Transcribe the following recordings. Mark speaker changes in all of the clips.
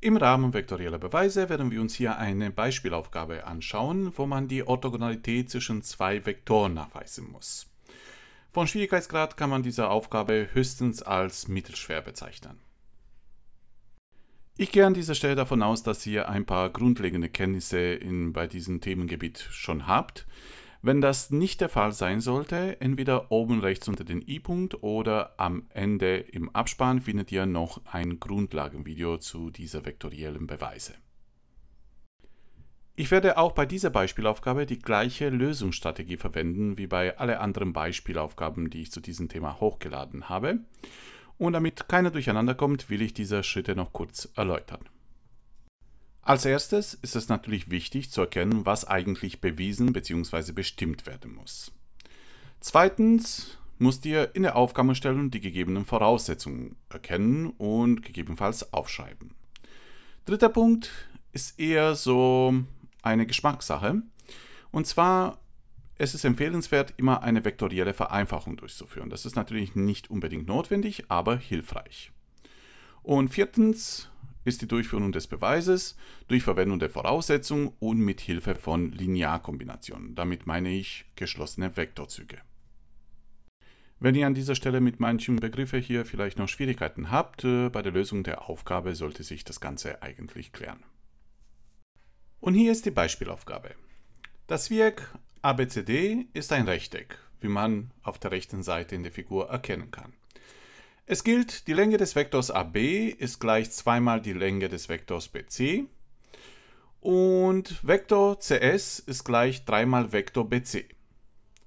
Speaker 1: Im Rahmen vektorieller Beweise werden wir uns hier eine Beispielaufgabe anschauen, wo man die Orthogonalität zwischen zwei Vektoren nachweisen muss. Von Schwierigkeitsgrad kann man diese Aufgabe höchstens als mittelschwer bezeichnen. Ich gehe an dieser Stelle davon aus, dass ihr ein paar grundlegende Kenntnisse in, bei diesem Themengebiet schon habt. Wenn das nicht der Fall sein sollte, entweder oben rechts unter den i-Punkt oder am Ende im Abspann findet ihr noch ein Grundlagenvideo zu dieser vektoriellen Beweise. Ich werde auch bei dieser Beispielaufgabe die gleiche Lösungsstrategie verwenden wie bei allen anderen Beispielaufgaben, die ich zu diesem Thema hochgeladen habe. Und damit keiner durcheinander kommt, will ich diese Schritte noch kurz erläutern. Als erstes ist es natürlich wichtig zu erkennen, was eigentlich bewiesen bzw. bestimmt werden muss. Zweitens musst ihr in der Aufgabenstellung die gegebenen Voraussetzungen erkennen und gegebenenfalls aufschreiben. Dritter Punkt ist eher so eine Geschmackssache. Und zwar es ist empfehlenswert, immer eine vektorielle Vereinfachung durchzuführen. Das ist natürlich nicht unbedingt notwendig, aber hilfreich. Und viertens ist die Durchführung des Beweises durch Verwendung der Voraussetzung und mit Hilfe von Linearkombinationen. Damit meine ich geschlossene Vektorzüge. Wenn ihr an dieser Stelle mit manchen Begriffen hier vielleicht noch Schwierigkeiten habt, äh, bei der Lösung der Aufgabe sollte sich das Ganze eigentlich klären. Und hier ist die Beispielaufgabe. Das Wirk ABCD ist ein Rechteck, wie man auf der rechten Seite in der Figur erkennen kann. Es gilt, die Länge des Vektors AB ist gleich zweimal die Länge des Vektors BC und Vektor CS ist gleich dreimal Vektor BC.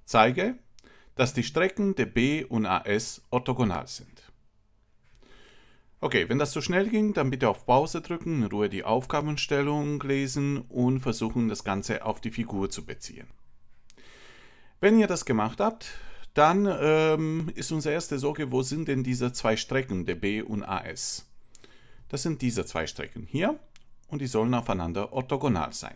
Speaker 1: Zeige, dass die Strecken DB und AS orthogonal sind. Okay, wenn das zu schnell ging, dann bitte auf Pause drücken, in Ruhe die Aufgabenstellung lesen und versuchen, das Ganze auf die Figur zu beziehen. Wenn ihr das gemacht habt, dann ähm, ist unsere erste Sorge, wo sind denn diese zwei Strecken, der B und AS? Das sind diese zwei Strecken hier und die sollen aufeinander orthogonal sein.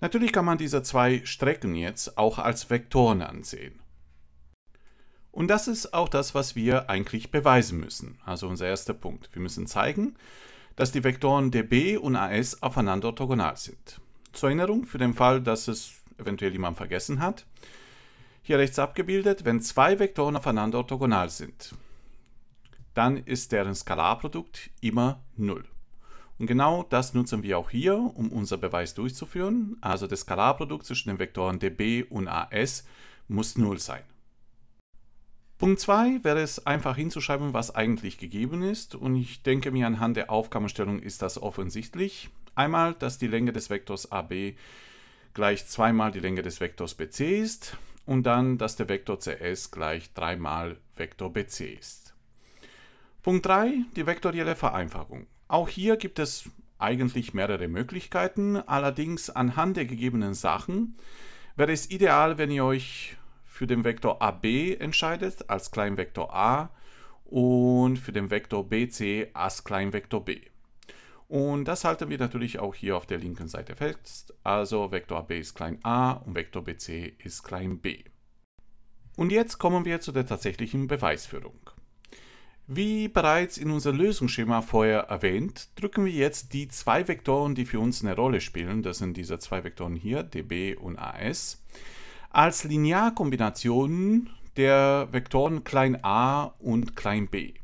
Speaker 1: Natürlich kann man diese zwei Strecken jetzt auch als Vektoren ansehen. Und das ist auch das, was wir eigentlich beweisen müssen. Also unser erster Punkt. Wir müssen zeigen, dass die Vektoren db und as aufeinander orthogonal sind. Zur Erinnerung, für den Fall, dass es eventuell jemand vergessen hat, hier rechts abgebildet, wenn zwei Vektoren aufeinander orthogonal sind. Dann ist deren Skalarprodukt immer 0. Und genau das nutzen wir auch hier, um unser Beweis durchzuführen. Also das Skalarprodukt zwischen den Vektoren db und as muss 0 sein. Punkt 2 wäre es einfach hinzuschreiben, was eigentlich gegeben ist. Und ich denke mir, anhand der Aufgabenstellung ist das offensichtlich. Einmal, dass die Länge des Vektors AB gleich zweimal die Länge des Vektors BC ist und dann, dass der Vektor cs gleich 3 mal Vektor bc ist. Punkt 3, die vektorielle Vereinfachung. Auch hier gibt es eigentlich mehrere Möglichkeiten, allerdings anhand der gegebenen Sachen wäre es ideal, wenn ihr euch für den Vektor AB entscheidet als Kleinvektor A und für den Vektor BC als Kleinvektor B. Und das halten wir natürlich auch hier auf der linken Seite fest. Also Vektor AB ist klein a und Vektor BC ist klein b. Und jetzt kommen wir zu der tatsächlichen Beweisführung. Wie bereits in unserem Lösungsschema vorher erwähnt, drücken wir jetzt die zwei Vektoren, die für uns eine Rolle spielen, das sind diese zwei Vektoren hier, db und as, als Linearkombinationen der Vektoren klein a und klein b.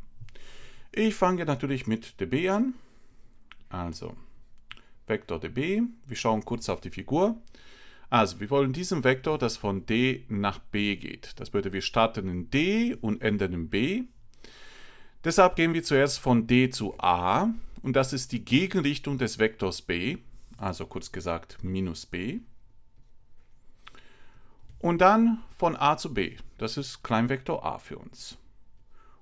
Speaker 1: Ich fange natürlich mit db an also, Vektor db, wir schauen kurz auf die Figur. Also, wir wollen diesen Vektor, das von d nach b geht. Das bedeutet, wir starten in d und enden in b. Deshalb gehen wir zuerst von d zu a und das ist die Gegenrichtung des Vektors b, also kurz gesagt minus b. Und dann von a zu b, das ist Kleinvektor a für uns.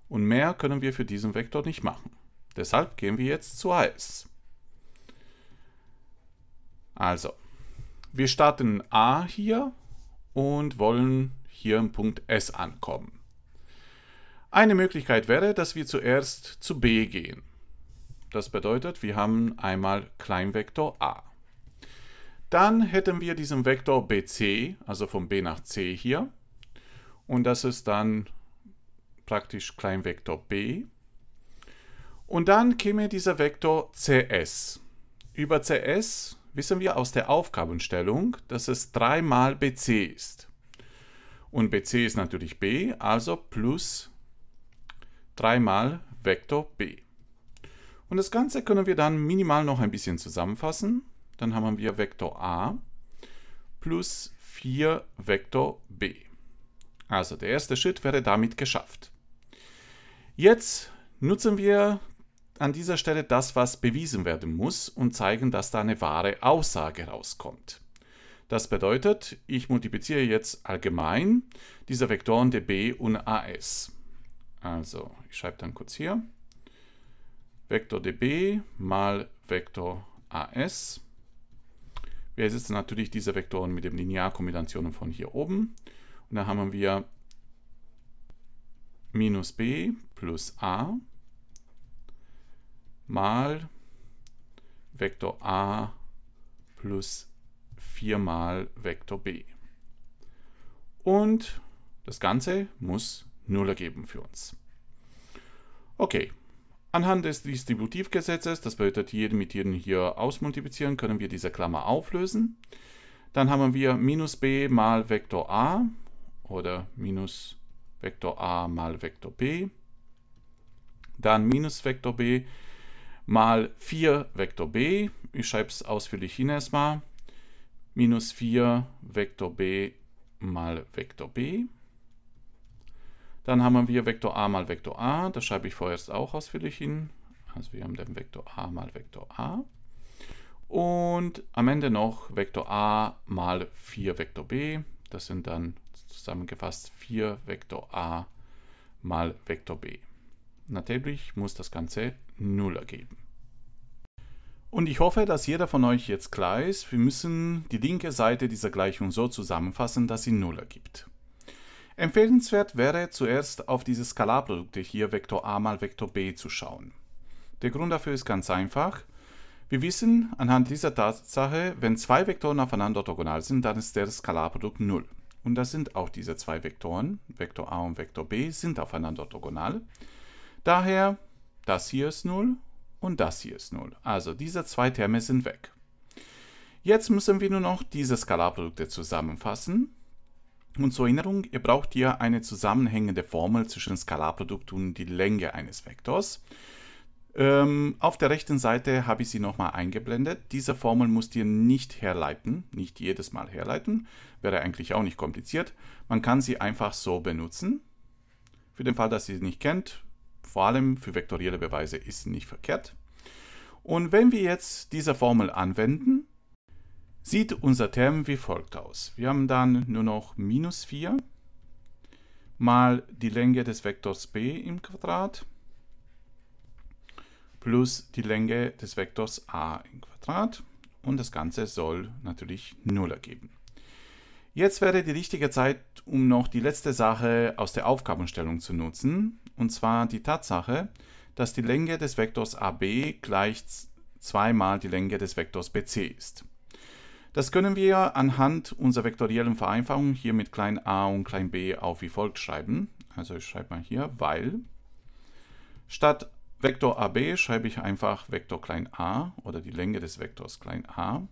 Speaker 1: Und mehr können wir für diesen Vektor nicht machen. Deshalb gehen wir jetzt zu as. Also, wir starten A hier und wollen hier im Punkt S ankommen. Eine Möglichkeit wäre, dass wir zuerst zu B gehen. Das bedeutet, wir haben einmal Kleinvektor A. Dann hätten wir diesen Vektor BC, also von B nach C hier. Und das ist dann praktisch Kleinvektor B. Und dann käme dieser Vektor CS. Über CS wissen wir aus der Aufgabenstellung, dass es 3 mal bc ist. Und bc ist natürlich b, also plus 3 mal Vektor b. Und das Ganze können wir dann minimal noch ein bisschen zusammenfassen. Dann haben wir Vektor a plus 4 Vektor b. Also der erste Schritt wäre damit geschafft. Jetzt nutzen wir an dieser Stelle das, was bewiesen werden muss und zeigen, dass da eine wahre Aussage rauskommt. Das bedeutet, ich multipliziere jetzt allgemein diese Vektoren db und as. Also, ich schreibe dann kurz hier. Vektor db mal Vektor as. Wir ersetzen natürlich diese Vektoren mit den Linearkombinationen von hier oben. Und dann haben wir minus b plus a mal Vektor a plus 4 mal Vektor b. Und das Ganze muss 0 ergeben für uns. Okay, anhand des Distributivgesetzes, das bedeutet hier mit jedem hier ausmultiplizieren, können wir diese Klammer auflösen. Dann haben wir minus b mal Vektor a oder minus Vektor a mal Vektor b. Dann minus Vektor b mal 4 Vektor b, ich schreibe es ausführlich hin erstmal, minus 4 Vektor b mal Vektor b. Dann haben wir Vektor a mal Vektor a, das schreibe ich vorerst auch ausführlich hin. Also wir haben den Vektor a mal Vektor a. Und am Ende noch Vektor a mal 4 Vektor b. Das sind dann zusammengefasst 4 Vektor a mal Vektor b. Natürlich muss das Ganze 0 ergeben. Und ich hoffe, dass jeder von euch jetzt klar ist, wir müssen die linke Seite dieser Gleichung so zusammenfassen, dass sie 0 ergibt. Empfehlenswert wäre zuerst auf diese Skalarprodukte hier Vektor a mal Vektor b zu schauen. Der Grund dafür ist ganz einfach. Wir wissen anhand dieser Tatsache, wenn zwei Vektoren aufeinander orthogonal sind, dann ist der Skalarprodukt 0. Und das sind auch diese zwei Vektoren, Vektor a und Vektor b, sind aufeinander orthogonal. Daher, das hier ist 0 und das hier ist 0. Also diese zwei Terme sind weg. Jetzt müssen wir nur noch diese Skalarprodukte zusammenfassen. Und zur Erinnerung, ihr braucht hier eine zusammenhängende Formel zwischen Skalarprodukt und die Länge eines Vektors. Ähm, auf der rechten Seite habe ich sie nochmal eingeblendet. Diese Formel musst ihr nicht herleiten, nicht jedes Mal herleiten. Wäre eigentlich auch nicht kompliziert. Man kann sie einfach so benutzen. Für den Fall, dass ihr sie nicht kennt, vor allem für vektorielle Beweise ist nicht verkehrt. Und wenn wir jetzt diese Formel anwenden, sieht unser Term wie folgt aus. Wir haben dann nur noch minus 4 mal die Länge des Vektors b im Quadrat plus die Länge des Vektors a im Quadrat und das Ganze soll natürlich 0 ergeben. Jetzt wäre die richtige Zeit, um noch die letzte Sache aus der Aufgabenstellung zu nutzen, und zwar die Tatsache, dass die Länge des Vektors AB gleich zweimal die Länge des Vektors BC ist. Das können wir anhand unserer vektoriellen Vereinfachung hier mit klein a und klein b auf wie folgt schreiben. Also ich schreibe mal hier, weil statt Vektor AB schreibe ich einfach Vektor klein a oder die Länge des Vektors klein a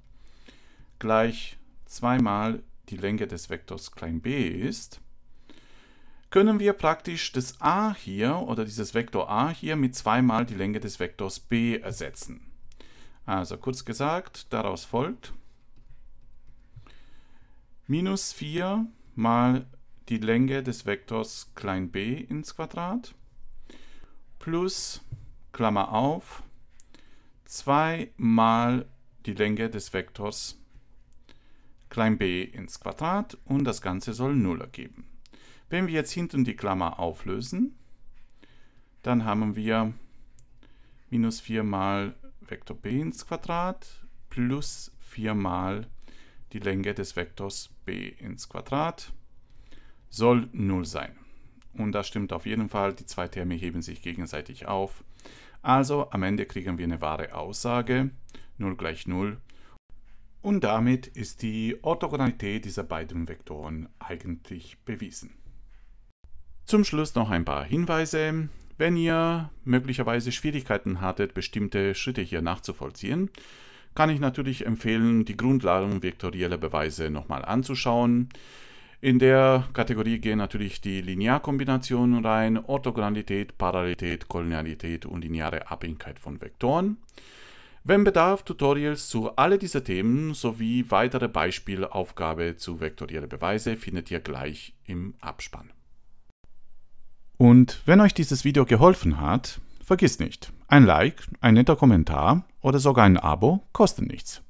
Speaker 1: gleich zweimal die Länge des Vektors b ist, können wir praktisch das a hier oder dieses Vektor a hier mit zweimal die Länge des Vektors b ersetzen. Also kurz gesagt, daraus folgt minus 4 mal die Länge des Vektors b ins Quadrat plus, Klammer auf, 2 mal die Länge des Vektors b klein b ins Quadrat und das Ganze soll 0 ergeben. Wenn wir jetzt hinten die Klammer auflösen, dann haben wir minus 4 mal Vektor b ins Quadrat plus 4 mal die Länge des Vektors b ins Quadrat soll 0 sein. Und das stimmt auf jeden Fall, die zwei Terme heben sich gegenseitig auf. Also am Ende kriegen wir eine wahre Aussage, 0 gleich 0 und damit ist die Orthogonalität dieser beiden Vektoren eigentlich bewiesen. Zum Schluss noch ein paar Hinweise. Wenn ihr möglicherweise Schwierigkeiten hattet, bestimmte Schritte hier nachzuvollziehen, kann ich natürlich empfehlen, die Grundlagen vektorieller Beweise nochmal anzuschauen. In der Kategorie gehen natürlich die Linearkombinationen rein, Orthogonalität, Parallelität, Kolonialität und lineare Abhängigkeit von Vektoren. Wenn Bedarf, Tutorials zu alle dieser Themen sowie weitere Beispielaufgabe zu vektorielle Beweise findet ihr gleich im Abspann. Und wenn euch dieses Video geholfen hat, vergiss nicht, ein Like, ein netter Kommentar oder sogar ein Abo kosten nichts.